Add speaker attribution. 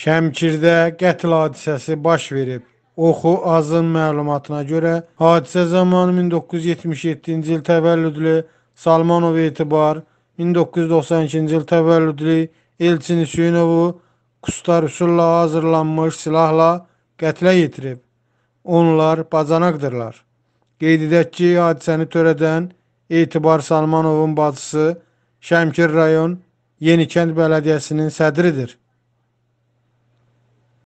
Speaker 1: Şəmkirdə qətl hadisəsi baş verib. Oxu Azın məlumatına görə hadisə zamanı 1977-ci il təvəllüdlü Salmanov Etibar, 1992-ci il təvəllüdlü Elçin Hüseynovu qustar üsulla hazırlanmış silahla qətlə yetirib. Onlar bacanaqdırlar. Qeyd edək ki, hadisəni törədən Etibar Salmanovun bacısı Şəmkir rayon Yenikənd bələdiyyəsinin sədridir.